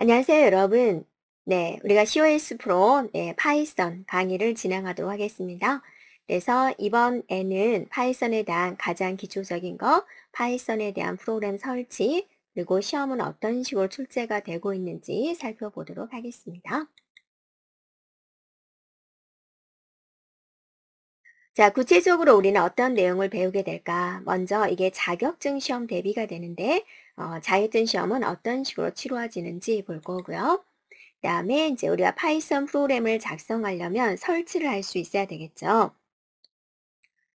안녕하세요, 여러분. 네, 우리가 COS 프로 네, 파이썬 강의를 진행하도록 하겠습니다. 그래서 이번에는 파이썬에 대한 가장 기초적인 것, 파이썬에 대한 프로그램 설치, 그리고 시험은 어떤 식으로 출제가 되고 있는지 살펴보도록 하겠습니다. 자, 구체적으로 우리는 어떤 내용을 배우게 될까? 먼저 이게 자격증 시험 대비가 되는데 어, 자이든 시험은 어떤 식으로 치루어지는지 볼 거고요. 그 다음에 이제 우리가 파이썬 프로그램을 작성하려면 설치를 할 수 있어야 되겠죠.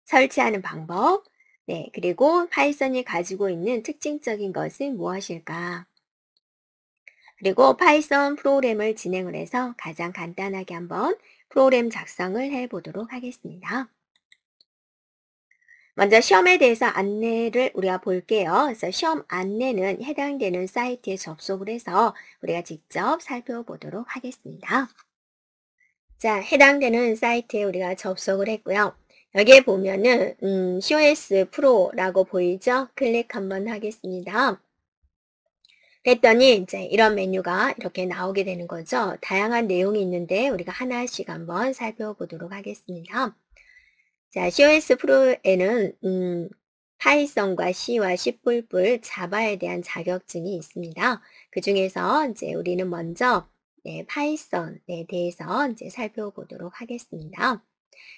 설치하는 방법, 네, 그리고 파이썬이 가지고 있는 특징적인 것은 무엇일까? 그리고 파이썬 프로그램을 진행을 해서 가장 간단하게 한번 프로그램 작성을 해보도록 하겠습니다. 먼저 시험에 대해서 안내를 우리가 볼게요. 그래서 시험 안내는 해당되는 사이트에 접속을 해서 우리가 직접 살펴보도록 하겠습니다. 자, 해당되는 사이트에 우리가 접속을 했고요. 여기에 보면은 음, COS 프로라고 보이죠? 클릭 한번 하겠습니다. 그랬더니 이제 이런 메뉴가 이렇게 나오게 되는 거죠. 다양한 내용이 있는데 우리가 하나씩 한번 살펴보도록 하겠습니다. 자, COS 프로에는 음, 파이썬과 C와 C++, 자바에 대한 자격증이 있습니다. 그 중에서 이제 우리는 먼저 네, 파이썬에 대해서 이제 살펴보도록 하겠습니다.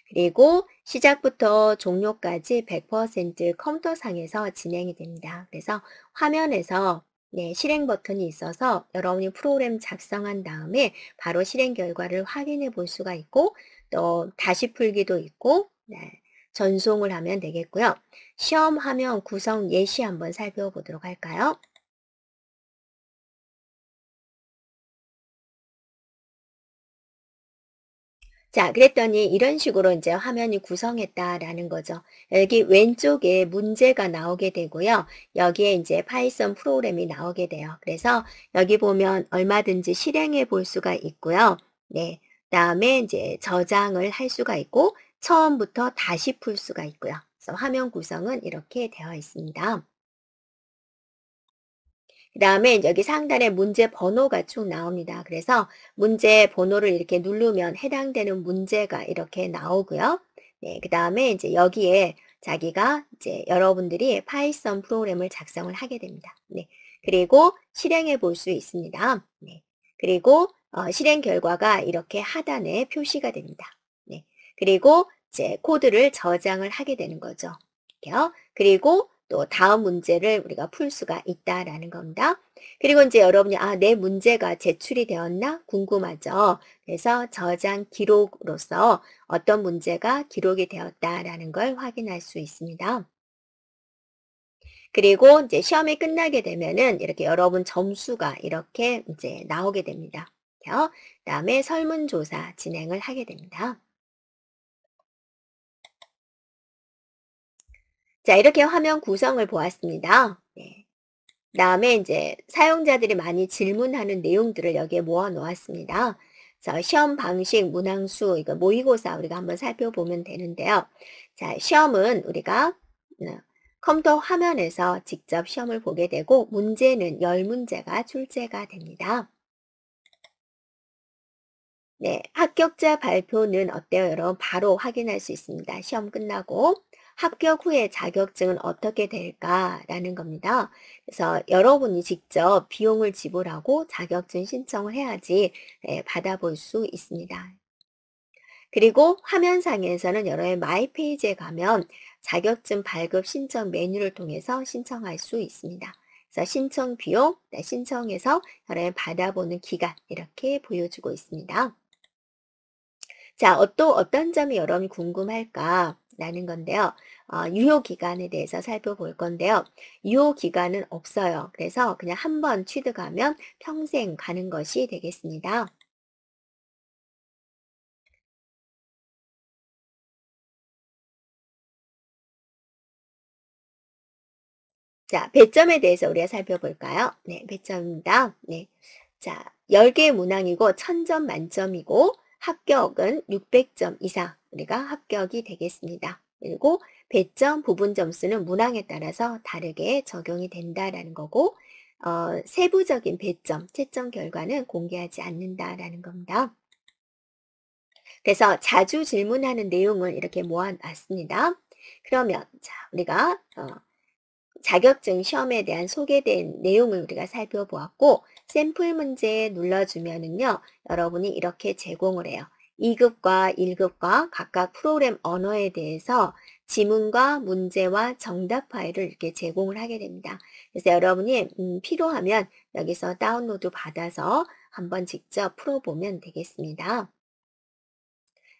그리고 시작부터 종료까지 100% 컴퓨터상에서 진행이 됩니다. 그래서 화면에서 네, 실행 버튼이 있어서 여러분이 프로그램 작성한 다음에 바로 실행 결과를 확인해 볼 수가 있고 또 다시 풀기도 있고 네, 전송을 하면 되겠고요. 시험 화면 구성 예시 한번 살펴보도록 할까요? 자, 그랬더니 이런 식으로 이제 화면이 구성했다라는 거죠. 여기 왼쪽에 문제가 나오게 되고요. 여기에 이제 파이썬 프로그램이 나오게 돼요. 그래서 여기 보면 얼마든지 실행해 볼 수가 있고요. 네. 다음에 이제 저장을 할 수가 있고 처음부터 다시 풀 수가 있고요. 그래서 화면 구성은 이렇게 되어 있습니다. 그 다음에 여기 상단에 문제 번호가 쭉 나옵니다. 그래서 문제 번호를 이렇게 누르면 해당되는 문제가 이렇게 나오고요. 네, 그 다음에 이제 여기에 자기가 이제 여러분들이 파이썬 프로그램을 작성을 하게 됩니다. 네, 그리고 실행해 볼 수 있습니다. 네, 그리고 어, 실행 결과가 이렇게 하단에 표시가 됩니다. 그리고 이제 코드를 저장을 하게 되는 거죠. 그리고 또 다음 문제를 우리가 풀 수가 있다라는 겁니다. 그리고 이제 여러분이 아, 내 문제가 제출이 되었나 궁금하죠. 그래서 저장 기록으로서 어떤 문제가 기록이 되었다라는 걸 확인할 수 있습니다. 그리고 이제 시험이 끝나게 되면은 이렇게 여러분 점수가 이렇게 이제 나오게 됩니다. 그 다음에 설문조사 진행을 하게 됩니다. 자, 이렇게 화면 구성을 보았습니다. 네. 다음에 이제 사용자들이 많이 질문하는 내용들을 여기에 모아 놓았습니다. 자, 시험 방식, 문항수, 이거 모의고사 우리가 한번 살펴보면 되는데요. 자, 시험은 우리가 어, 컴퓨터 화면에서 직접 시험을 보게 되고 문제는 10문제가 출제가 됩니다. 네, 합격자 발표는 어때요, 여러분? 바로 확인할 수 있습니다. 시험 끝나고. 합격 후에 자격증은 어떻게 될까라는 겁니다. 그래서 여러분이 직접 비용을 지불하고 자격증 신청을 해야지 예, 받아볼 수 있습니다. 그리고 화면상에서는 여러의 분 마이 페이지에 가면 자격증 발급 신청 메뉴를 통해서 신청할 수 있습니다. 그래서 신청 비용, 네, 신청해서 여러의 분 받아보는 기간 이렇게 보여주고 있습니다. 자, 또 어떤 점이 여러분이 궁금할까? 라는 건데요. 어, 유효 기간에 대해서 살펴볼 건데요. 유효 기간은 없어요. 그래서 그냥 한번 취득하면 평생 가는 것이 되겠습니다. 자, 배점에 대해서 우리가 살펴볼까요? 네, 배점입니다. 네. 자, 10개의 문항이고 1000점 만점이고 합격은 600점 이상 우리가 합격이 되겠습니다. 그리고 배점 부분 점수는 문항에 따라서 다르게 적용이 된다라는 거고 어, 세부적인 배점, 채점 결과는 공개하지 않는다라는 겁니다. 그래서 자주 질문하는 내용을 이렇게 모아놨습니다. 그러면 자, 우리가 어, 자격증 시험에 대한 소개된 내용을 우리가 살펴보았고 샘플 문제 눌러주면은요, 여러분이 이렇게 제공을 해요. 2급과 1급과 각각 프로그램 언어에 대해서 지문과 문제와 정답 파일을 이렇게 제공을 하게 됩니다. 그래서 여러분이 음, 필요하면 여기서 다운로드 받아서 한번 직접 풀어보면 되겠습니다.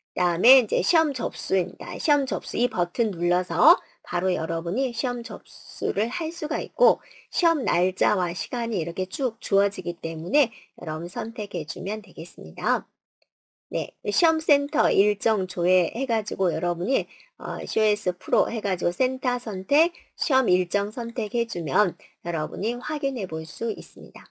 그 다음에 이제 시험 접수입니다. 시험 접수 이 버튼 눌러서 바로 여러분이 시험 접수를 할 수가 있고 시험 날짜와 시간이 이렇게 쭉 주어지기 때문에 여러분 선택해 주면 되겠습니다. 네, 시험센터 일정 조회 해가지고 여러분이 어, COS 프로 해가지고 센터 선택, 시험 일정 선택해주면 여러분이 확인해 볼 수 있습니다.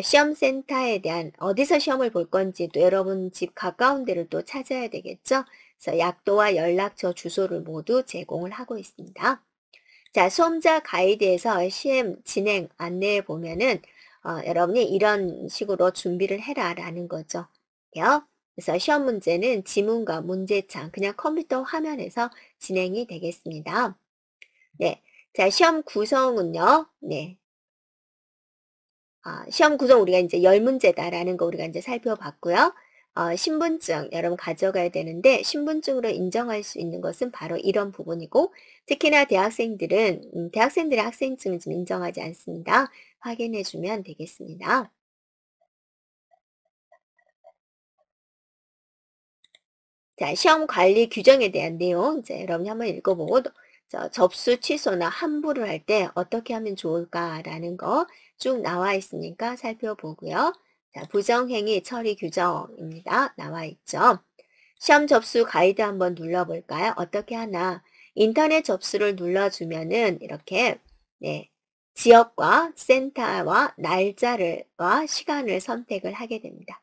시험센터에 대한 어디서 시험을 볼 건지 도 여러분 집 가까운 데를 또 찾아야 되겠죠. 그래서 약도와 연락처 주소를 모두 제공을 하고 있습니다. 자, 수험자 가이드에서 시험 진행 안내에 보면은 어, 여러분이 이런 식으로 준비를 해라 라는 거죠. 그래서 시험 문제는 지문과 문제창 그냥 컴퓨터 화면에서 진행이 되겠습니다. 네. 자, 시험 구성은요. 네. 어, 시험 구성 우리가 이제 열문제다라는 거 우리가 이제 살펴봤고요. 어, 신분증 여러분 가져가야 되는데 신분증으로 인정할 수 있는 것은 바로 이런 부분이고 특히나 대학생들은 음, 대학생들의 학생증은 좀 인정하지 않습니다. 확인해 주면 되겠습니다. 자, 시험 관리 규정에 대한 내용 이제 여러분이 한번 읽어보고 접수 취소나 환불을 할 때 어떻게 하면 좋을까라는 거쭉 나와 있으니까 살펴보고요. 자, 부정행위 처리 규정입니다. 나와 있죠. 시험 접수 가이드 한번 눌러볼까요? 어떻게 하나? 인터넷 접수를 눌러주면은 이렇게 네, 지역과 센터와 날짜를와 시간을 선택을 하게 됩니다.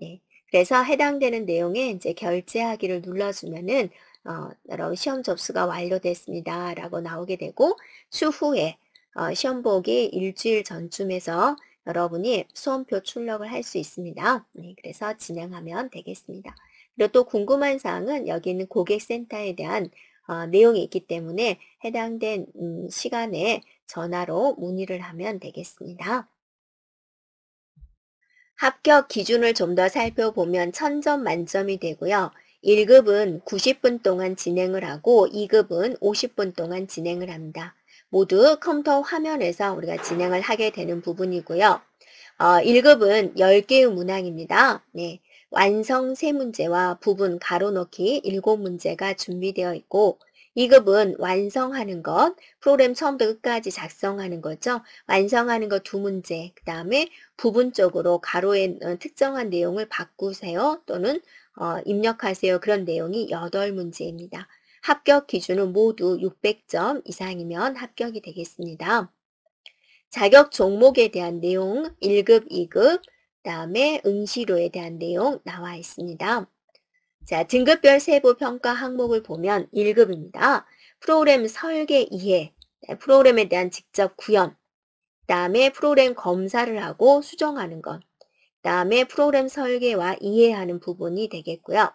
네, 그래서 해당되는 내용에 이제 결제하기를 눌러주면은 어, 여러분 시험 접수가 완료됐습니다라고 나오게 되고 추후에 어, 시험 보기 일주일 전쯤에서 여러분이 수험표 출력을 할 수 있습니다. 네, 그래서 진행하면 되겠습니다. 그리고 또 궁금한 사항은 여기 있는 고객센터에 대한 어, 내용이 있기 때문에 해당된 음, 시간에 전화로 문의를 하면 되겠습니다. 합격 기준을 좀 더 살펴보면 1점 만점이 되고요. 1급은 90분 동안 진행을 하고 2급은 50분 동안 진행을 합니다. 모두 컴퓨터 화면에서 우리가 진행을 하게 되는 부분이고요. 어, 1급은 10개의 문항입니다. 네, 완성 3문제와 부분 가로넣기 7문제가 준비되어 있고 2급은 완성하는 것, 프로그램 처음부터 끝까지 작성하는 거죠. 완성하는 것2 문제, 그 다음에 부분적으로 가로에 어, 특정한 내용을 바꾸세요 또는 어, 입력하세요. 그런 내용이 8문제입니다. 합격 기준은 모두 600점 이상이면 합격이 되겠습니다. 자격 종목에 대한 내용 1급, 2급, 다음에 응시료에 대한 내용 나와 있습니다. 자, 등급별 세부 평가 항목을 보면 1급입니다. 프로그램 설계 이해, 네, 프로그램에 대한 직접 구현, 다음에 프로그램 검사를 하고 수정하는 것, 다음에 프로그램 설계와 이해하는 부분이 되겠고요.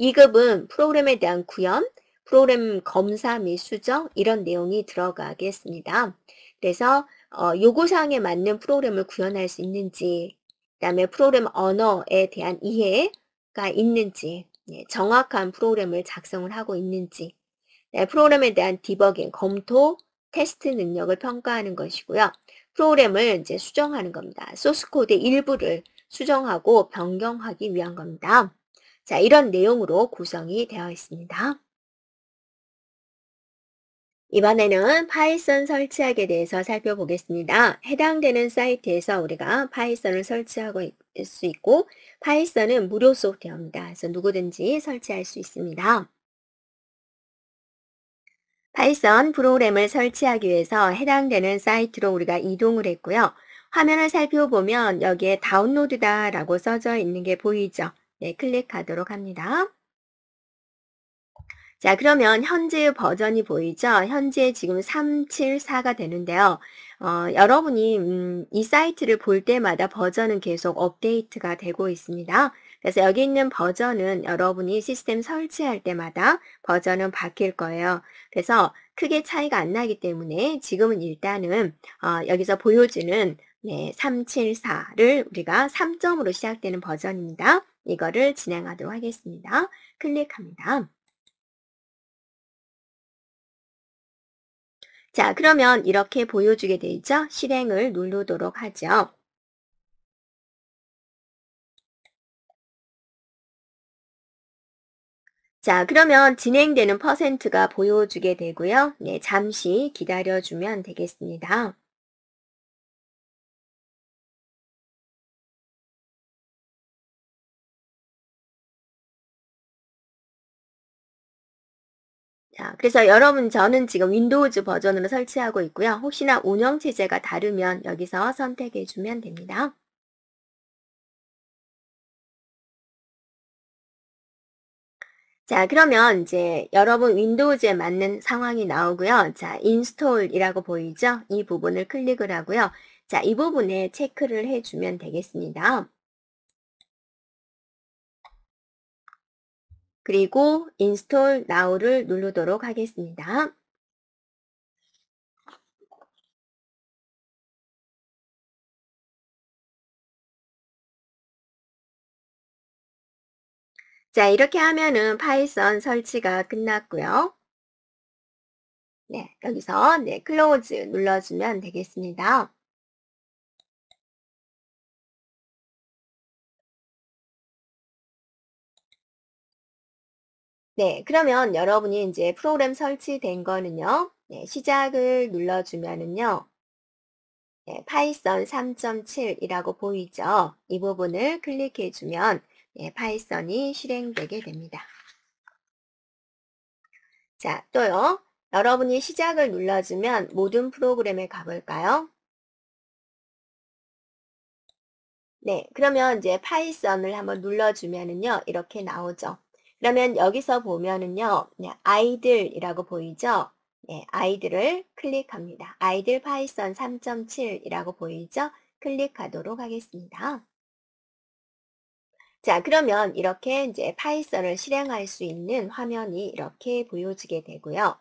2급은 프로그램에 대한 구현, 프로그램 검사 및 수정 이런 내용이 들어가겠습니다. 그래서 어, 요구사항에 맞는 프로그램을 구현할 수 있는지 그 다음에 프로그램 언어에 대한 이해가 있는지 네, 정확한 프로그램을 작성을 하고 있는지 네, 프로그램에 대한 디버깅, 검토, 테스트 능력을 평가하는 것이고요. 프로그램을 이제 수정하는 겁니다. 소스 코드의 일부를 수정하고 변경하기 위한 겁니다. 자, 이런 내용으로 구성이 되어 있습니다. 이번에는 파이썬 설치하기에 대해서 살펴보겠습니다. 해당되는 사이트에서 우리가 파이썬을 설치하고 있을 수 있고 파이썬은 무료 소프트웨어입니다. 그래서 누구든지 설치할 수 있습니다. 파이썬 프로그램을 설치하기 위해서 해당되는 사이트로 우리가 이동을 했고요. 화면을 살펴보면 여기에 다운로드다 라고 써져 있는 게 보이죠. 네, 클릭하도록 합니다. 자, 그러면 현재 버전이 보이죠? 현재 지금 374가 되는데요. 어, 여러분이 음, 이 사이트를 볼 때마다 버전은 계속 업데이트가 되고 있습니다. 그래서 여기 있는 버전은 여러분이 시스템 설치할 때마다 버전은 바뀔 거예요. 그래서 크게 차이가 안 나기 때문에 지금은 일단은 어, 여기서 보여주는 네, 374를 우리가 3점으로 시작되는 버전입니다. 이거를 진행하도록 하겠습니다. 클릭합니다. 자, 그러면 이렇게 보여주게 되죠. 실행을 누르도록 하죠. 자, 그러면 진행되는 퍼센트가 보여주게 되고요. 네, 잠시 기다려주면 되겠습니다. 자, 그래서 여러분 저는 지금 윈도우즈 버전으로 설치하고 있고요. 혹시나 운영체제가 다르면 여기서 선택해 주면 됩니다. 자, 그러면 이제 여러분 윈도우즈에 맞는 상황이 나오고요. 자, 인스톨이라고 보이죠? 이 부분을 클릭을 하고요. 자, 이 부분에 체크를 해주면 되겠습니다. 그리고 인스톨 나우를 누르도록 하겠습니다. 자, 이렇게 하면은 파이썬 설치가 끝났고요. 네, 여기서 네, 클로즈 눌러주면 되겠습니다. 네, 그러면 여러분이 이제 프로그램 설치된 거는요. 네, 시작을 눌러주면은요. 네, 파이썬 3.7이라고 보이죠? 이 부분을 클릭해주면 네, 파이썬이 실행되게 됩니다. 자, 또요. 여러분이 시작을 눌러주면 모든 프로그램에 가볼까요? 네, 그러면 이제 파이썬을 한번 눌러주면은요. 이렇게 나오죠. 그러면 여기서 보면은요. 네, 아이들이라고 보이죠? 예, 아이들을 클릭합니다. 아이들 파이썬 3.7이라고 보이죠? 클릭하도록 하겠습니다. 자, 그러면 이렇게 이제 파이썬을 실행할 수 있는 화면이 이렇게 보여지게 되고요.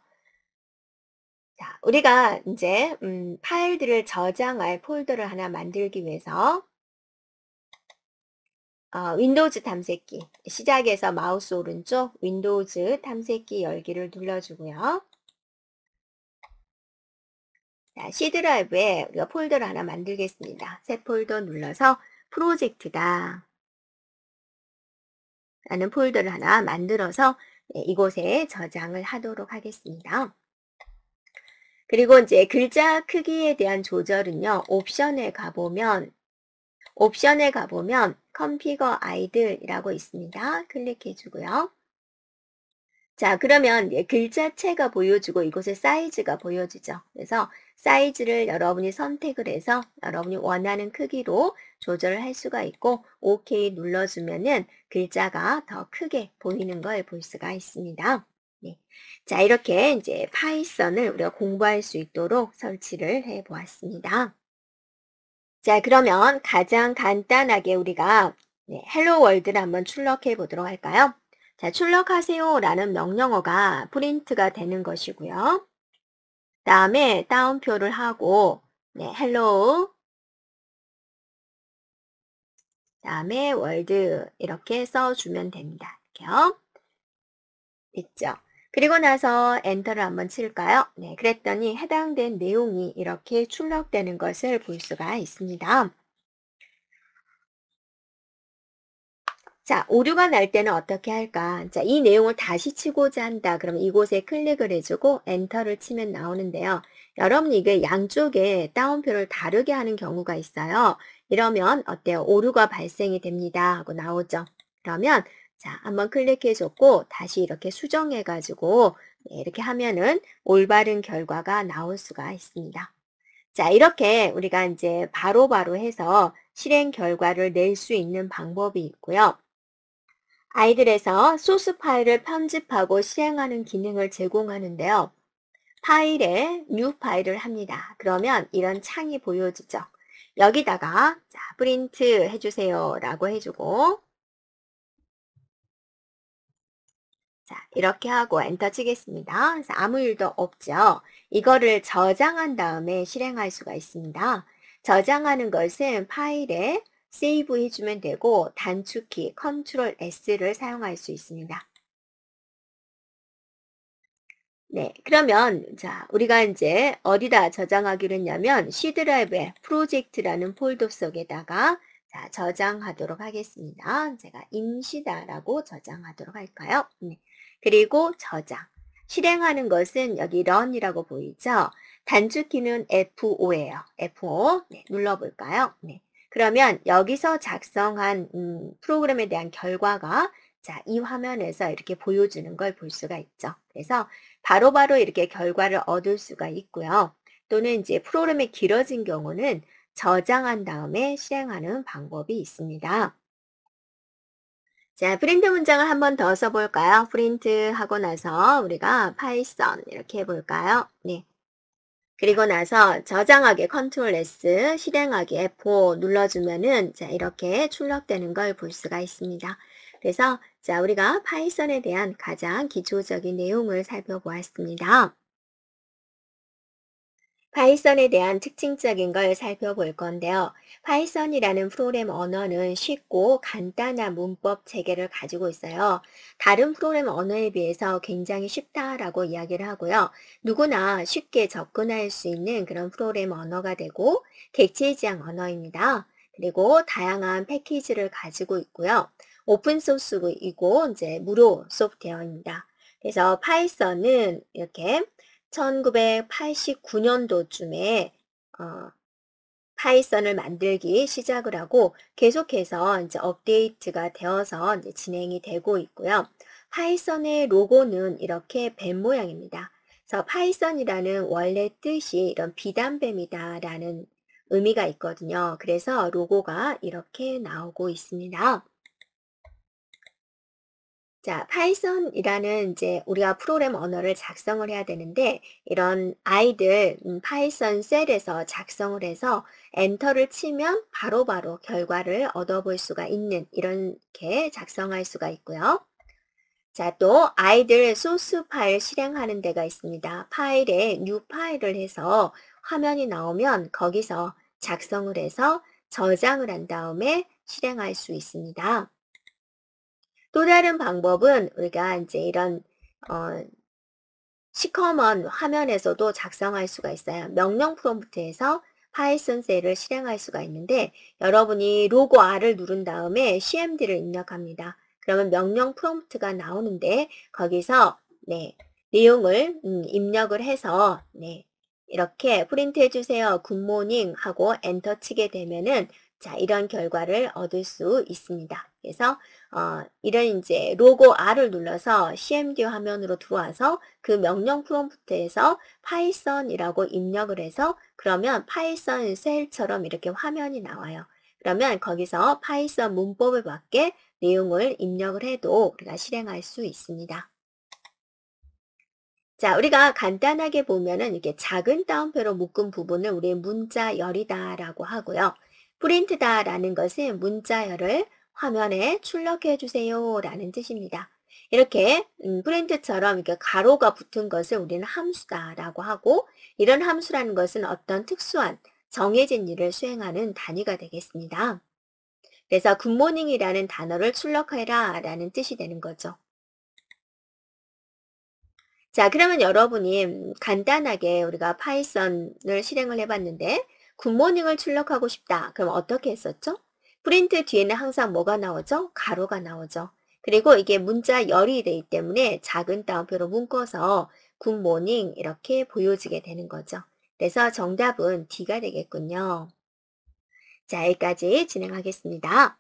자, 우리가 이제 음, 파일들을 저장할 폴더를 하나 만들기 위해서 어, 윈도우즈 탐색기 시작에서 마우스 오른쪽 윈도우즈 탐색기 열기를 눌러주고요. 자, C 드라이브에 우리가 폴더를 하나 만들겠습니다. 새 폴더 눌러서 프로젝트다 라는 폴더를 하나 만들어서 예, 이곳에 저장을 하도록 하겠습니다. 그리고 이제 글자 크기에 대한 조절은요. 옵션에 가보면 옵션에 가보면 컴피거 아이들이라고 있습니다. 클릭해 주고요. 자 그러면 글자체가 보여주고 이곳의 사이즈가 보여지죠. 그래서 사이즈를 여러분이 선택을 해서 여러분이 원하는 크기로 조절을 할 수가 있고 OK 눌러주면 은 글자가 더 크게 보이는 걸 볼 수가 있습니다. 네. 자 이렇게 이제 파이썬을 우리가 공부할 수 있도록 설치를 해 보았습니다. 자, 그러면 가장 간단하게 우리가 네, 헬로 월드를 한번 출력해 보도록 할까요? 자, 출력하세요 라는 명령어가 프린트가 되는 것이고요. 다음에 다운표를 하고 네, 헬로 다음에 월드 이렇게 써주면 됩니다. 이렇게요. 있죠? 그리고 나서 엔터를 한번 칠까요? 네, 그랬더니 해당된 내용이 이렇게 출력되는 것을 볼 수가 있습니다. 자, 오류가 날 때는 어떻게 할까? 자, 이 내용을 다시 치고자 한다. 그럼 이곳에 클릭을 해주고 엔터를 치면 나오는데요. 여러분 이게 양쪽에 다운표를 다르게 하는 경우가 있어요. 이러면 어때요? 오류가 발생이 됩니다. 하고 나오죠. 그러면 자, 한번 클릭해줬고 다시 이렇게 수정해가지고 예, 이렇게 하면은 올바른 결과가 나올 수가 있습니다. 자, 이렇게 우리가 이제 바로바로 바로 해서 실행 결과를 낼 수 있는 방법이 있고요. 아이들에서 소스 파일을 편집하고 실행하는 기능을 제공하는데요. 파일에 new 파일을 합니다. 그러면 이런 창이 보여지죠. 여기다가 자, 프린트 해주세요 라고 해주고 자, 이렇게 하고 엔터 치겠습니다. 그래서 아무 일도 없죠. 이거를 저장한 다음에 실행할 수가 있습니다. 저장하는 것은 파일에 세이브 해주면 되고 단축키 컨트롤 S를 사용할 수 있습니다. 네, 그러면 자 우리가 이제 어디다 저장하기로 했냐면 C 드라이브의 프로젝트라는 폴더 속에다가 자, 저장하도록 하겠습니다. 제가 임시다라고 저장하도록 할까요? 네. 그리고 저장. 실행하는 것은 여기 run이라고 보이죠? 단축키는 F5예요. F5 네, 눌러볼까요? 네. 그러면 여기서 작성한 음, 프로그램에 대한 결과가 자, 이 화면에서 이렇게 보여주는 걸 볼 수가 있죠. 그래서 바로바로 바로 이렇게 결과를 얻을 수가 있고요. 또는 이제 프로그램이 길어진 경우는 저장한 다음에 실행하는 방법이 있습니다. 자, 프린트 문장을 한 번 더 써볼까요? 프린트 하고 나서 우리가 파이썬 이렇게 해볼까요? 네. 그리고 나서 저장하기 컨트롤 S, 실행하기 F5 눌러주면은 자, 이렇게 출력되는 걸 볼 수가 있습니다. 그래서 자, 우리가 파이썬에 대한 가장 기초적인 내용을 살펴보았습니다. 파이썬에 대한 특징적인 걸 살펴볼 건데요. 파이썬이라는 프로그램 언어는 쉽고 간단한 문법 체계를 가지고 있어요. 다른 프로그램 언어에 비해서 굉장히 쉽다라고 이야기를 하고요. 누구나 쉽게 접근할 수 있는 그런 프로그램 언어가 되고 객체지향 언어입니다. 그리고 다양한 패키지를 가지고 있고요. 오픈소스이고 이제 무료 소프트웨어입니다. 그래서 파이썬은 이렇게 1989년도쯤에 어, 파이썬을 만들기 시작을 하고 계속해서 이제 업데이트가 되어서 이제 진행이 되고 있고요. 파이썬의 로고는 이렇게 뱀 모양입니다. 그래서 파이썬이라는 원래 뜻이 이런 비단뱀이다라는 의미가 있거든요. 그래서 로고가 이렇게 나오고 있습니다. 자, 파이썬이라는 이제 우리가 프로그램 언어를 작성을 해야 되는데 이런 아이들 음, 파이썬 셀에서 작성을 해서 엔터를 치면 바로바로 바로 결과를 얻어볼 수가 있는 이렇게 작성할 수가 있고요. 자, 또 아이들 소스 파일 실행하는 데가 있습니다. 파일에 n 파일을 해서 화면이 나오면 거기서 작성을 해서 저장을 한 다음에 실행할 수 있습니다. 또 다른 방법은 우리가 이제 이런 어, 시커먼 화면에서도 작성할 수가 있어요. 명령 프롬프트에서 파이썬 셀을 실행할 수가 있는데 여러분이 로고 R을 누른 다음에 CMD를 입력합니다. 그러면 명령 프롬프트가 나오는데 거기서 네, 내용을 음, 입력을 해서 네, 이렇게 프린트 해주세요. 굿모닝 하고 엔터 치게 되면은 자 이런 결과를 얻을 수 있습니다. 그래서 어, 이런 이제 로고 R을 눌러서 CMD 화면으로 들어와서 그 명령 프롬프트에서 파이썬이라고 입력을 해서 그러면 파이썬 셀처럼 이렇게 화면이 나와요. 그러면 거기서 파이썬 문법을 맞게 내용을 입력을 해도 우리가 실행할 수 있습니다. 자, 우리가 간단하게 보면은 이렇게 작은 따옴표로 묶은 부분을 우리 문자열이다라고 하고요. 프린트다라는 것은 문자열을 화면에 출력해 주세요 라는 뜻입니다. 이렇게 음, 프린트처럼 이렇게 가로가 붙은 것을 우리는 함수다라고 하고 이런 함수라는 것은 어떤 특수한 정해진 일을 수행하는 단위가 되겠습니다. 그래서 굿모닝이라는 단어를 출력해라 라는 뜻이 되는 거죠. 자 그러면 여러분이 음, 간단하게 우리가 파이썬을 실행을 해봤는데 굿모닝을 출력하고 싶다. 그럼 어떻게 했었죠? 프린트 뒤에는 항상 뭐가 나오죠? 가로가 나오죠. 그리고 이게 문자 열이 되기 때문에 작은 따옴표로 묶어서 굿모닝 이렇게 보여지게 되는 거죠. 그래서 정답은 D가 되겠군요. 자, 여기까지 진행하겠습니다.